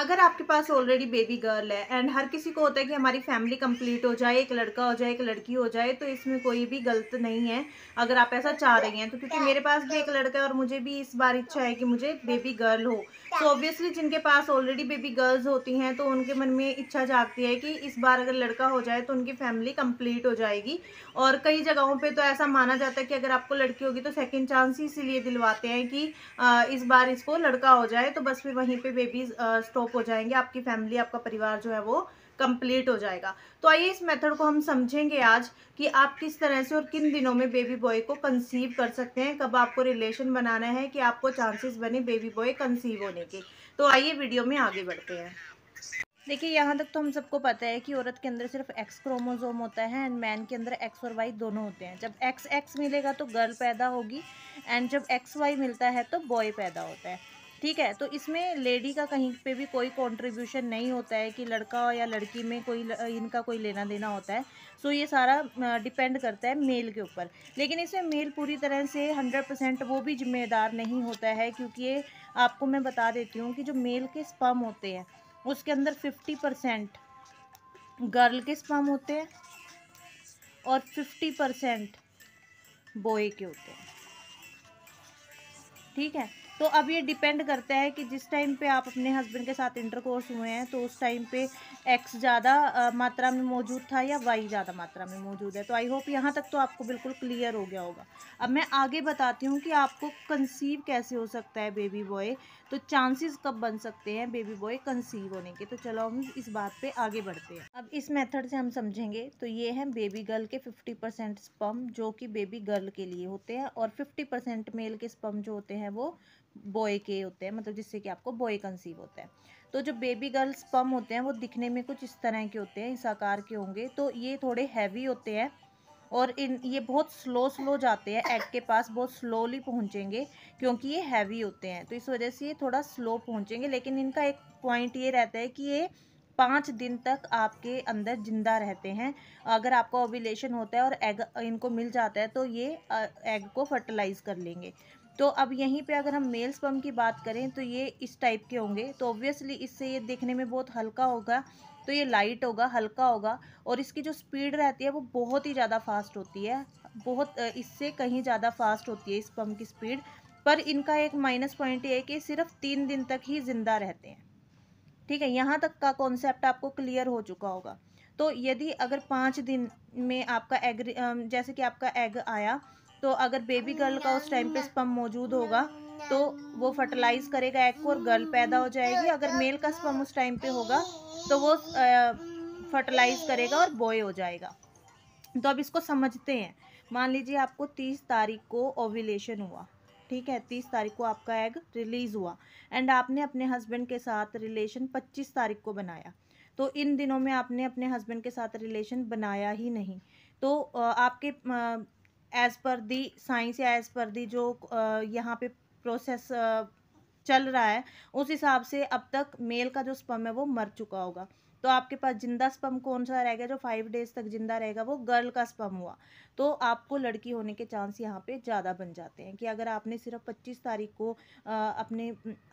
अगर आपके पास ऑलरेडी बेबी गर्ल है एंड हर किसी को होता है कि हमारी फैमिली कंप्लीट हो जाए एक लड़का हो जाए एक लड़की हो जाए तो इसमें कोई भी गलत नहीं है अगर आप ऐसा चाह रही हैं तो क्योंकि मेरे पास भी एक लड़का है और मुझे भी इस बार इच्छा है कि मुझे बेबी गर्ल हो तो ऑब्वियसली जिनके पास ऑलरेडी बेबी गर्ल्स होती हैं तो उनके मन में इच्छा जागती है कि इस बार अगर लड़का हो जाए तो उनकी फैमिली कम्प्लीट हो जाएगी और कई जगहों पर तो ऐसा माना जाता है कि अगर आपको लड़की होगी तो सेकेंड चांस ही इसीलिए दिलवाते हैं कि इस बार इसको लड़का हो जाए तो बस फिर वहीं पर बेबी स्टॉप स्टॉप हो जाएंगे आपकी फैमिली आपका परिवार जो है वो कंप्लीट हो जाएगा तो आइए इस मेथड को हम समझेंगे आज कि आप किस तरह से और किन दिनों में बेबी बॉय को कंसीव कर सकते हैं कब आपको रिलेशन बनाना है कि आपको चांसेस बने बेबी बॉय कंसीव होने के तो आइए वीडियो में आगे बढ़ते हैं देखिए यहाँ तक तो हम सबको पता है कि औरत के अंदर सिर्फ एक्स क्रोमोजोम होता है एंड मैन के अंदर एक्स और वाई दोनों होते हैं जब एक्स एक्स मिलेगा तो गर्ल पैदा होगी एंड जब एक्स वाई मिलता है तो बॉय पैदा होता है ठीक है तो इसमें लेडी का कहीं पे भी कोई कंट्रीब्यूशन नहीं होता है कि लड़का या लड़की में कोई इनका कोई लेना देना होता है सो ये सारा डिपेंड करता है मेल के ऊपर लेकिन इसमें मेल पूरी तरह से हंड्रेड परसेंट वो भी जिम्मेदार नहीं होता है क्योंकि ये आपको मैं बता देती हूँ कि जो मेल के स्पम होते हैं उसके अंदर फिफ्टी परसेंट गर्ल के स्पम होते हैं और फिफ्टी परसेंट बॉय के होते हैं ठीक है तो अब ये डिपेंड करता है कि जिस टाइम पे आप अपने हस्बैंड के साथ इंटरकोर्स हुए हैं तो उस टाइम पे एक्स ज़्यादा मात्रा में मौजूद था या वाई ज़्यादा मात्रा में मौजूद है तो आई होप यहाँ तक तो आपको बिल्कुल क्लियर हो गया होगा अब मैं आगे बताती हूँ कि आपको कंसीव कैसे हो सकता है बेबी बॉय तो चांसेस कब बन सकते हैं बेबी बॉय कंसीव होने के तो चलो हम इस बात पे आगे बढ़ते हैं अब इस मेथड से हम समझेंगे तो ये हैं बेबी गर्ल के 50 परसेंट स्पम जो कि बेबी गर्ल के लिए होते हैं और 50 परसेंट मेल के स्पम जो होते हैं वो बॉय के होते हैं मतलब जिससे कि आपको बॉय कंसीव होता है तो जो बेबी गर्ल स्पम होते हैं वो दिखने में कुछ इस तरह के होते हैं इस आकार के होंगे तो ये थोड़े हैवी होते हैं और इन ये बहुत स्लो स्लो जाते हैं एग के पास बहुत स्लोली पहुँचेंगे क्योंकि ये हैवी होते हैं तो इस वजह से ये थोड़ा स्लो पहुँचेंगे लेकिन इनका एक पॉइंट ये रहता है कि ये पाँच दिन तक आपके अंदर ज़िंदा रहते हैं अगर आपका ओविलेशन होता है और एग इनको मिल जाता है तो ये एग को फर्टिलाइज़ कर लेंगे तो अब यहीं पे अगर हम मेल्स पम्प की बात करें तो ये इस टाइप के होंगे तो ऑब्वियसली इससे ये देखने में बहुत हल्का होगा तो ये लाइट होगा हल्का होगा और इसकी जो स्पीड रहती है वो बहुत ही ज़्यादा फास्ट होती है बहुत इससे कहीं ज़्यादा फास्ट होती है इस पम्प की स्पीड पर इनका एक माइनस पॉइंट ये है कि सिर्फ तीन दिन तक ही ज़िंदा रहते हैं ठीक है यहाँ तक का कॉन्सेप्ट आपको क्लियर हो चुका होगा तो यदि अगर पाँच दिन में आपका एग जैसे कि आपका एग आया तो अगर बेबी गर्ल का उस टाइम पे स्पम मौजूद होगा तो वो फर्टिलाइज करेगा एग को और गर्ल पैदा हो जाएगी अगर मेल का स्पम उस टाइम पे होगा तो वो फर्टिलाइज करेगा और बॉय हो जाएगा तो अब इसको समझते हैं मान लीजिए आपको तीस तारीख को ओविलेशन हुआ ठीक है तीस तारीख को आपका एग रिलीज़ हुआ एंड आपने अपने हस्बैंड के साथ रिलेशन पच्चीस तारीख को बनाया तो इन दिनों में आपने अपने हस्बैंड के साथ रिलेशन बनाया ही नहीं तो आपके एज़ पर दी साइंस या एज़ पर दी जो यहाँ पे प्रोसेस चल रहा है उस हिसाब से अब तक मेल का जो स्पम है वो मर चुका होगा तो आपके पास जिंदा स्पम कौन सा रहेगा जो फाइव डेज तक जिंदा रहेगा वो गर्ल का स्पम हुआ तो आपको लड़की होने के चांस यहाँ पे ज़्यादा बन जाते हैं कि अगर आपने सिर्फ पच्चीस तारीख को अपने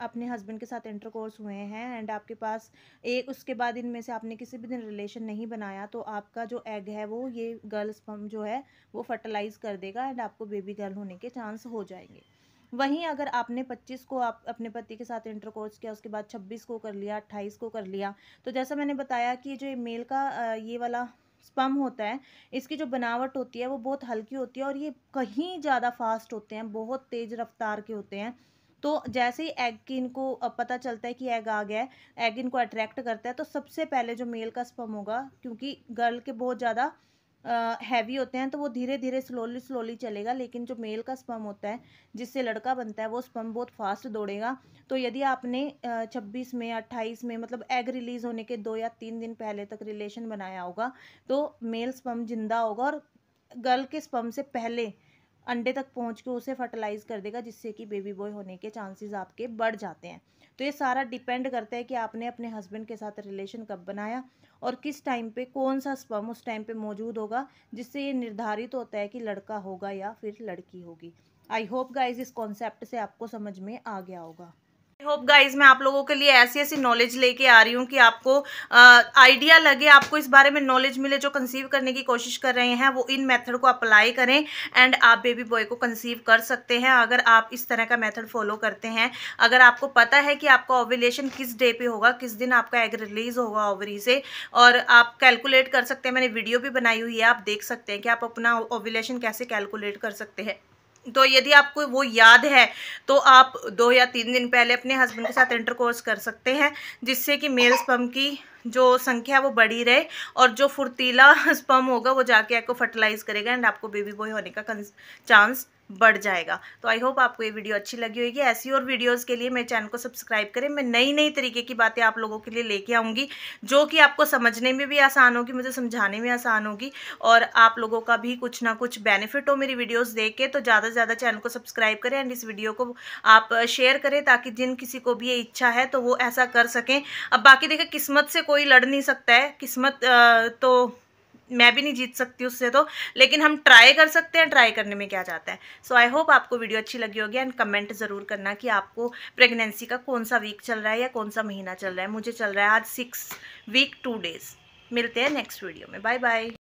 अपने हस्बैंड के साथ इंटरकोर्स हुए हैं एंड आपके पास एक उसके बाद इनमें से आपने किसी भी दिन रिलेशन नहीं बनाया तो आपका जो एग है वो ये गर्ल स्पम जो है वो फर्टिलाइज़ कर देगा एंड आपको बेबी गर्ल होने के चांस हो जाएंगे वहीं अगर आपने पच्चीस को आप अपने पति के साथ इंटरकोर्स किया उसके बाद छब्बीस को कर लिया 28 को कर लिया तो जैसा मैंने बताया कि जो मेल का ये वाला स्पम होता है इसकी जो बनावट होती है वो बहुत हल्की होती है और ये कहीं ज़्यादा फास्ट होते हैं बहुत तेज़ रफ्तार के होते हैं तो जैसे ही एग की इनको पता चलता है कि एग आ गया है एग इनको अट्रैक्ट करता है तो सबसे पहले जो मेल का स्पम होगा क्योंकि गर्ल के बहुत ज़्यादा हैवी होते हैं तो वो धीरे धीरे स्लोली स्लोली चलेगा लेकिन जो मेल का स्पम होता है जिससे लड़का बनता है वो स्पम बहुत फास्ट दौड़ेगा तो यदि आपने छब्बीस में अट्ठाईस में मतलब एग रिलीज़ होने के दो या तीन दिन पहले तक रिलेशन बनाया होगा तो मेल स्पम जिंदा होगा और गर्ल के स्पम से पहले अंडे तक पहुंच के उसे फर्टिलाइज़ कर देगा जिससे कि बेबी बॉय होने के चांसेस आपके बढ़ जाते हैं तो ये सारा डिपेंड करता है कि आपने अपने हस्बैंड के साथ रिलेशन कब बनाया और किस टाइम पे कौन सा स्पम उस टाइम पे मौजूद होगा जिससे ये निर्धारित होता है कि लड़का होगा या फिर लड़की होगी आई होप गाइज इस कॉन्सेप्ट से आपको समझ में आ गया होगा होप गाइज मैं आप लोगों के लिए ऐसी ऐसी नॉलेज लेके आ रही हूँ कि आपको आइडिया लगे आपको इस बारे में नॉलेज मिले जो कंसीव करने की कोशिश कर रहे हैं वो इन मेथड को अप्लाई करें एंड आप बेबी बॉय को कंसीव कर सकते हैं अगर आप इस तरह का मेथड फॉलो करते हैं अगर आपको पता है कि आपका ओविलेशन किस डे पे होगा किस दिन आपका एग रिलीज होगा ओवरी से और आप कैलकुलेट कर सकते हैं मैंने वीडियो भी बनाई हुई है आप देख सकते हैं कि आप अपना ओविलेशन कैसे कैलकुलेट कर सकते हैं तो यदि आपको वो याद है तो आप दो या तीन दिन पहले अपने हस्बैंड के साथ इंटर कोर्स कर सकते हैं जिससे कि मेल स्पम की जो संख्या वो बढ़ी रहे और जो फुर्तीला स्पम होगा वो जाके आपको फर्टिलाइज़ करेगा एंड आपको बेबी बॉय होने का चांस बढ़ जाएगा तो आई होप आपको ये वीडियो अच्छी लगी होगी ऐसी और वीडियोज़ के लिए मेरे चैनल को सब्सक्राइब करें मैं नई नई तरीके की बातें आप लोगों के लिए लेके आऊँगी जो कि आपको समझने में भी आसान होगी मुझे समझाने में आसान होगी और आप लोगों का भी कुछ ना कुछ बेनिफिट हो मेरी वीडियोज़ देख के तो ज़्यादा से ज़्यादा चैनल को सब्सक्राइब करें एंड इस वीडियो को आप शेयर करें ताकि जिन किसी को भी ये इच्छा है तो वो ऐसा कर सकें अब बाकी देखें किस्मत से कोई लड़ नहीं सकता है किस्मत तो मैं भी नहीं जीत सकती उससे तो लेकिन हम ट्राई कर सकते हैं ट्राई करने में क्या जाता है सो आई होप आपको वीडियो अच्छी लगी होगी एंड कमेंट ज़रूर करना कि आपको प्रेगनेंसी का कौन सा वीक चल रहा है या कौन सा महीना चल रहा है मुझे चल रहा है आज सिक्स वीक टू डेज़ मिलते हैं नेक्स्ट वीडियो में बाय बाय